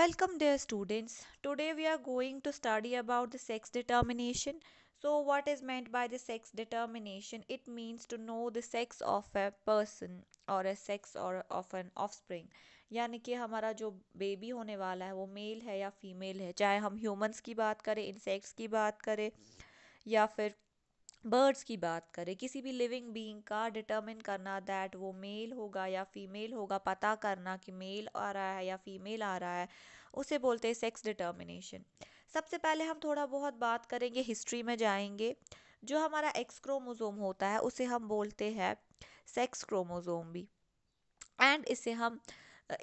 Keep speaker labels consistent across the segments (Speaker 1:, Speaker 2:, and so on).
Speaker 1: Welcome dear students. Today we are going to study about the sex determination. So what is meant by the sex determination? It means to know the sex of a person or a sex or of an offspring. yani ki hamara jo baby hone wala hai wo male hai ya female hai chahe hum humans ki baat kare insects ki baat kare ya fir birds की बात करें किसी भी living being का determine करना that वो male होगा या फीमेल होगा पता करना कि मेल आ रहा है या फीमेल आ रहा है उसे बोलते हैं सेक्स डिटर्मिनेशन सबसे पहले हम थोड़ा बहुत बात करेंगे हिस्ट्री में जाएंगे जो हमारा एक्स क्रोमोज़ोम होता है उसे हम बोलते हैं सेक्स क्रोमोज़ोम भी एंड इसे हम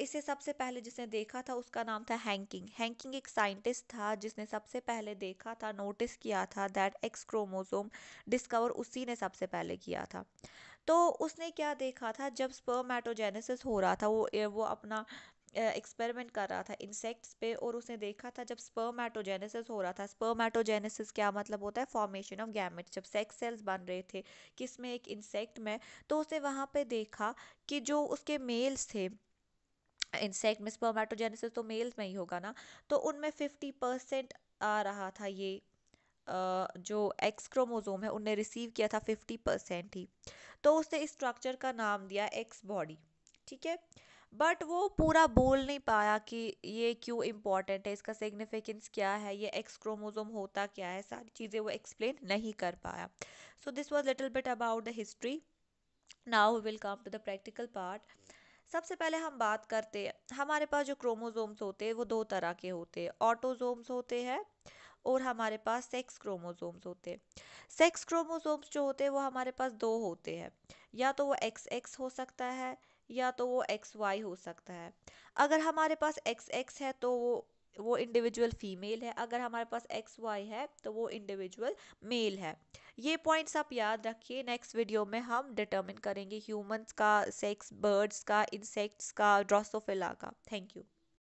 Speaker 1: इसे सबसे पहले जिसने देखा था उसका नाम था हैंकिंग हैंकिंग एक साइंटिस्ट था जिसने सबसे पहले देखा था नोटिस किया था दैट एक्स क्रोमोसोम डिस्कवर उसी ने सबसे पहले किया था तो उसने क्या देखा था जब स्पर्मेटोजेनेसिस हो रहा था वो वो अपना एक्सपेरिमेंट कर रहा था इंसेक्ट्स पे और उसने देखा था जब स्पर्मेटोजेनेसिस हो रहा था स्पर्मेटोजेनेसिस क्या मतलब होता है फॉर्मेशन ऑफ गैमेट जब सेक्स सेल्स बन रहे थे किस में एक इंसेक्ट में तो उसने वहाँ पे देखा कि जो उसके मेल्स थे इंसेक्ट में स्पर्मेटोजेनेसिस तो मेल्स में ही होगा ना तो उनमें फिफ्टी परसेंट आ रहा था ये जो एक्स क्रोमोजोम है उनने रिसीव किया था फिफ्टी परसेंट ही तो उसने इस स्ट्रक्चर का नाम दिया एक्स बॉडी ठीक है बट वो पूरा बोल नहीं पाया कि ये क्यों इम्पॉर्टेंट है इसका सिग्निफिकेंस क्या है ये एक्स क्रोमोजोम होता क्या है सारी चीज़ें वो एक्सप्लेन नहीं कर पाया so this was little bit about the history now will come to the practical part सबसे पहले हम बात करते हैं हमारे पास जो क्रोमोजोम्स होते हैं वो दो तरह के होते हैं ऑटोजोम्स होते हैं और हमारे पास सेक्स क्रोमोजोम्स होते हैं सेक्स क्रोमोजोम्स जो होते हैं वो हमारे पास दो होते हैं या तो वो एक्स एक्स हो सकता है या तो वो एक्स वाई हो सकता है अगर हमारे पास एक्स एक्स है तो वो वो इंडिविजुअल फीमेल है अगर हमारे पास एक्स वाई है तो वो इंडिविजुअल मेल है ये पॉइंट्स आप याद रखिए नेक्स्ट वीडियो में हम डिटर्मिन करेंगे ह्यूमंस का सेक्स बर्ड्स का इंसेक्ट्स का ड्रोसोफिला का थैंक यू